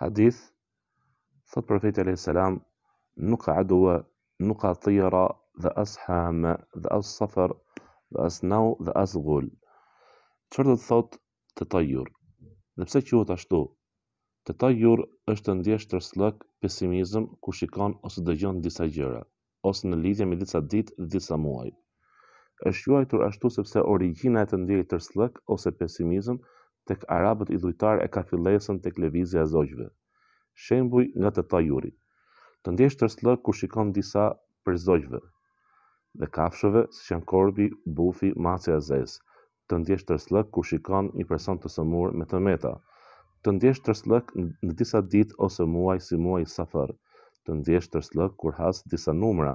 hadith, thot profeti alayhi salam, nuk ka adua, nuk ka tira, dhe as hama, dhe as safar, dhe as nau, dhe as gul. Qërë dhe thot të tajur? Dhe pse që ashtu? Të tajur është të ndjesh të rëslëk pesimizm ku shikon ose dëgjon disa gjëra, ose në lidhje me disa ditë, dhe disa muaj. është juajtur ashtu sepse origina e të ndjeri të rëslëk ose pesimizm tek arabët i dhujtar e ka fillesën tek e zogjve. Shembuj nga të tajurit. Të ndjesh të rëslë kur shikon disa për zogjve. Dhe kafshëve, si që korbi, bufi, macja zez. Të ndjesh të rëslë kur shikon një person të sëmur me të meta. Të ndjesh të në disa dit ose muaj si muaj safër. Të ndjesh të rëslë kur has disa numra,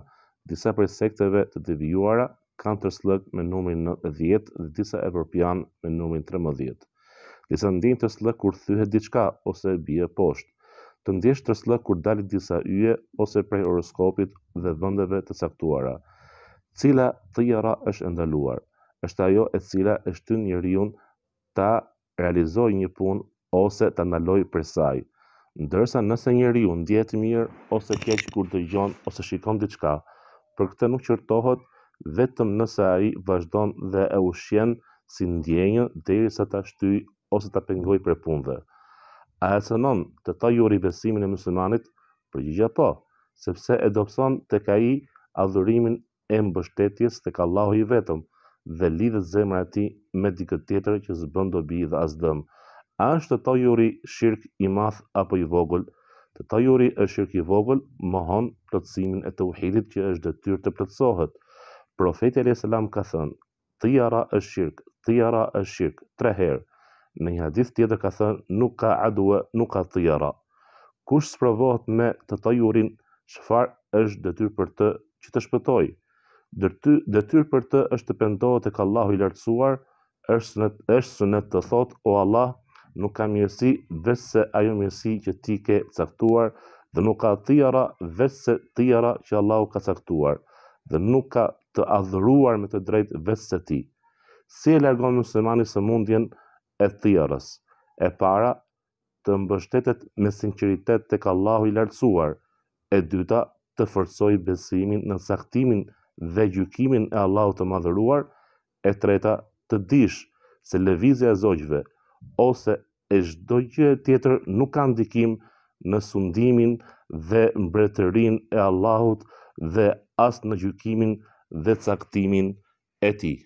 disa për sekteve të devijuara kanë të rëslëg me numrin 10 dhe disa evropian me numrin 13 të ndjenjë të slë kur thyhet diçka ose bie poshtë. Të ndjesh të slë kur dalit disa yje ose prej horoskopit dhe vendeve të caktuara. Cila tjera është ndaluar? Është ajo e cila e shtyn njeriu ta realizoj një punë ose ta ndaloj për saj. Ndërsa nëse njeriu ndjehet mirë ose keq kur dëgjon ose shikon diçka, për këtë nuk qërtohet vetëm nëse ai vazhdon dhe e ushqen si ndjenjë derisa ta shtyj ose ta pengoj për punëve. A e sënon të ta juri besimin e musulmanit? Përgjigja po, sepse e dopson të ka i adhurimin e mbështetjes të ka Allahu i vetëm dhe lidhët zemra ti me dikët tjetër që zbën do bi dhe asdëm. A është të ta juri shirk i math apo i vogël? Të ta juri është shirk i vogël, mohon plëtsimin e të uhidit që është tyrë të plotësohet. Profeti e selam ka thënë, tijara është shirk, tijara është shirk, tre herë. Në një hadith tjetër ka thënë nuk ka adwa, nuk ka tijera. Kush sprovohet me të tajurin, çfarë është detyrë për të që të shpëtoj? Dërty, detyrë për të është të pendohet tek Allahu i lartësuar, është sunet, është sunet të thot o Allah, nuk ka mirësi vetëse ajo mirësi që ti ke caktuar dhe nuk ka tijera vetëse tijera që Allahu ka caktuar dhe nuk ka të adhuruar me të drejtë vetëse ti. Si e largon muslimani së mundjen, e thjerës. E para, të mbështetet me sinqeritet tek Allahu i Lartësuar. E dyta, të forcojë besimin në saktimin dhe gjykimin e Allahut të Madhëruar. E treta, të dish se lëvizja e zogjve ose e çdo gjë tjetër nuk ka ndikim në sundimin dhe mbretërinë e Allahut dhe as në gjykimin dhe caktimin e tij